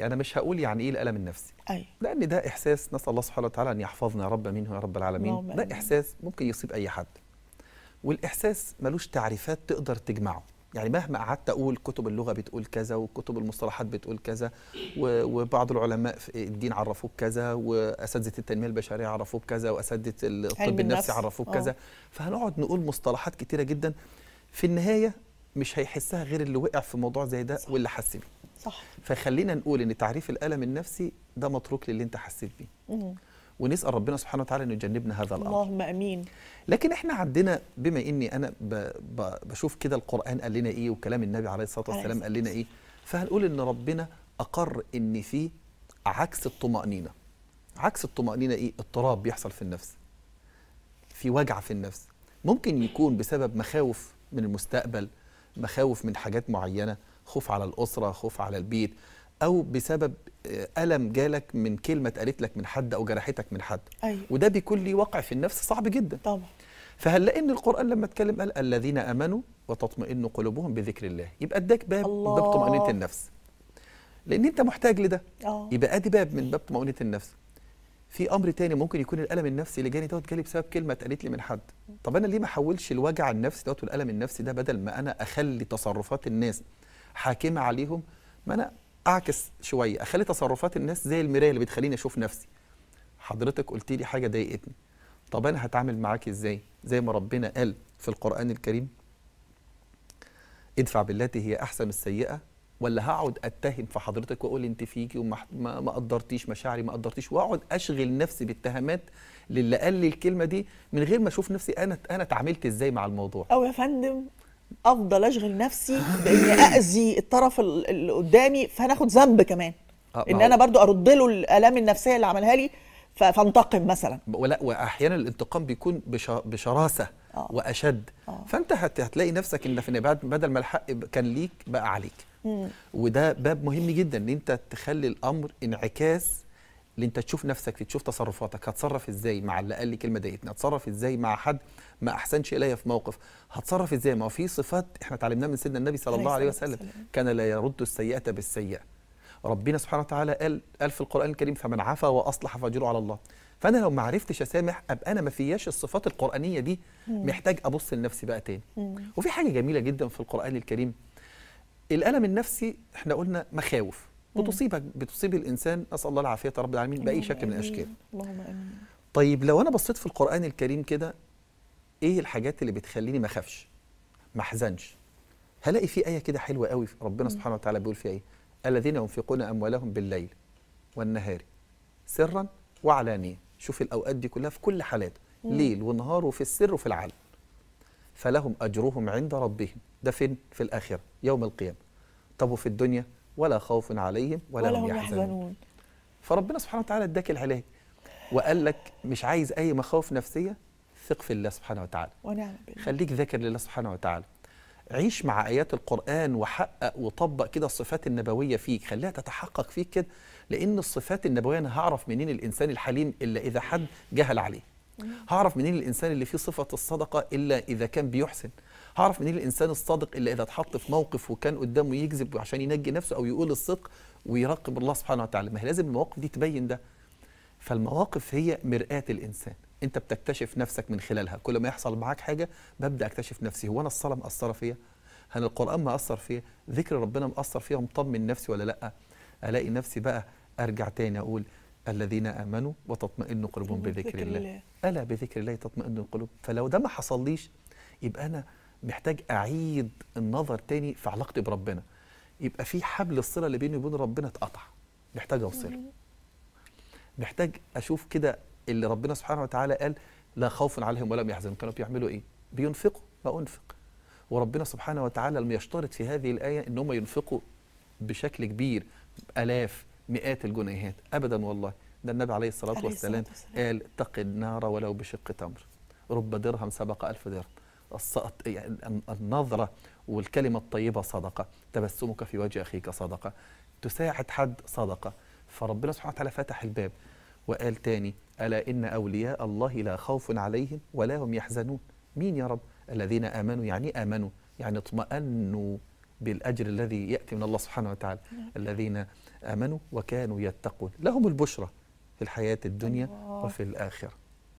يعني انا مش هقول يعني ايه الالم النفسي أيوة. لان ده احساس نسال الله سبحانه وتعالى ان يحفظنا يا رب منه يا رب العالمين مم. ده احساس ممكن يصيب اي حد والاحساس ملوش تعريفات تقدر تجمعه يعني مهما قعدت اقول كتب اللغه بتقول كذا وكتب المصطلحات بتقول كذا وبعض العلماء في الدين عرفوه بكذا واساتذه التنميه البشريه عرفوه بكذا واساتذه الطب النفسي عرفوه آه. بكذا فهنقعد نقول مصطلحات كتيره جدا في النهايه مش هيحسها غير اللي وقع في موضوع زي ده واللي حس بيه صح فخلينا نقول ان تعريف الالم النفسي ده متروك للي انت حسيت بيه ونسال ربنا سبحانه وتعالى انه يجنبنا هذا الامر اللهم امين لكن احنا عندنا بما اني انا ب ب بشوف كده القران قال لنا ايه وكلام النبي عليه الصلاه والسلام قال لنا ايه فهنقول ان ربنا اقر ان في عكس الطمانينه عكس الطمانينه ايه اضطراب بيحصل في النفس في وجع في النفس ممكن يكون بسبب مخاوف من المستقبل مخاوف من حاجات معينه خوف على الاسره خوف على البيت او بسبب آه، الم جالك من كلمه اتقالت لك من حد او جرحتك من حد أيوة. وده بيكون ليه وقع في النفس صعب جدا طبعا فهنلاقي ان القران لما اتكلم قال الذين امنوا وتطمئن قلوبهم بذكر الله يبقى اداك باب الله. باب طمانينه النفس لان انت محتاج لده أوه. يبقى ادي باب من باب طمانينه النفس في امر تاني ممكن يكون الالم النفسي اللي جاني دوت جالي بسبب كلمه اتقالت لي من حد طب انا ليه ما احولش الوجع النفسي دوت والالم النفسي ده بدل ما انا اخلي تصرفات الناس حاكمه عليهم ما انا اعكس شويه اخلي تصرفات الناس زي المرايه اللي بتخليني اشوف نفسي حضرتك قلت لي حاجه ضايقتني طب انا هتعامل معاك ازاي زي ما ربنا قال في القران الكريم ادفع بالتي هي احسن السيئه ولا هقعد اتهم في حضرتك واقول انت فيكي وما ما قدرتيش مشاعري ما قدرتيش واقعد اشغل نفسي باتهامات للي قال لي الكلمه دي من غير ما اشوف نفسي انا انا اتعاملت ازاي مع الموضوع او يا فندم افضل اشغل نفسي باني اذي الطرف اللي قدامي فانا ذنب كمان آه ان انا برضو ارد له الالام النفسيه اللي عملها لي فانتقم مثلا ولا واحيانا الانتقام بيكون بشراسه آه. واشد آه. فانت هتلاقي نفسك ان في بدل ما الحق كان ليك بقى عليك وده باب مهم جدا ان انت تخلي الامر انعكاس اللي انت تشوف نفسك تشوف تصرفاتك هتصرف ازاي مع اللي قال لي كلمه ضايقتني هتصرف ازاي مع حد ما احسنش الي في موقف هتصرف ازاي ما في صفات احنا اتعلمناها من سيدنا النبي صلى الله عليه وسلم كان لا يرد السيئه بالسيئه ربنا سبحانه وتعالى قال قال في القران الكريم فمن عفا واصلح فاجره على الله فانا لو ما عرفتش اسامح ابقى انا ما فياش الصفات القرانيه دي محتاج ابص لنفسي بقى تاني وفي حاجه جميله جدا في القران الكريم الالم النفسي احنا قلنا مخاوف بتصيبك بتصيب الانسان اسال الله العافيه رب العالمين باي شكل من الاشكال اللهم امين طيب لو انا بصيت في القران الكريم كده ايه الحاجات اللي بتخليني ما اخافش ما احزنش هلاقي في ايه كده حلوه قوي ربنا سبحانه وتعالى بيقول فيها ايه الذين ينفقون اموالهم بالليل والنهار سرا وعلانيه شوف الاوقات دي كلها في كل حالات ليل ونهار وفي السر وفي العلن فلهم اجرهم عند ربهم ده فين في الاخره يوم القيامه طب وفي الدنيا ولا خوف عليهم ولا, ولا هم يحزنون. يحزنون فربنا سبحانه وتعالى اداك العلاج وقال لك مش عايز اي مخاوف نفسيه ثق في الله سبحانه وتعالى ونعم بالله خليك ذاكر لله سبحانه وتعالى عيش مع ايات القران وحقق وطبق كده الصفات النبويه فيك خليها تتحقق فيك كده لان الصفات النبويه انا هعرف منين الانسان الحليم الا اذا حد جهل عليه هعرف منين الانسان اللي فيه صفه الصدقه الا اذا كان بيحسن هعرف منين الانسان الصادق اللي اذا اتحط في موقف وكان قدامه يكذب عشان ينجي نفسه او يقول الصدق ويراقب الله سبحانه وتعالى ما هي لازم المواقف دي تبين ده فالمواقف هي مرآة الانسان انت بتكتشف نفسك من خلالها كل ما يحصل معاك حاجه ببدا اكتشف نفسي هو انا الصلاه مأثره فيا هل القران مأثر فيا ذكر ربنا مأثر فيا مطمن نفسي ولا لا الاقي نفسي بقى ارجع تاني اقول الذين امنوا وتطمئن قلوبهم بذكر الله. الله الا بذكر الله تطمئن القلوب فلو ده ما حصليش يبقى انا محتاج اعيد النظر تاني في علاقتي بربنا يبقى في حبل الصله اللي بيني وبين ربنا اتقطع محتاج اوصله محتاج اشوف كده اللي ربنا سبحانه وتعالى قال لا خوف عليهم ولا يحزنون كانوا بيعملوا ايه بينفقوا ما انفق وربنا سبحانه وتعالى لم يشترط في هذه الايه ان هم ينفقوا بشكل كبير الاف مئات الجنيهات ابدا والله ده النبي عليه الصلاه والسلام قال تق النار ولو بشق تمر رب درهم سبق الف درهم يعني النظرة والكلمة الطيبة صدقة تبسمك في وجه أخيك صدقة تساعد حد صدقة فربنا سبحانه وتعالى فتح الباب وقال تاني ألا إن أولياء الله لا خوف عليهم ولا هم يحزنون مين يا رب الذين آمنوا يعني آمنوا يعني اطمأنوا بالأجر الذي يأتي من الله سبحانه وتعالى نعم. الذين آمنوا وكانوا يتقون لهم البشرى في الحياة الدنيا وفي الآخرة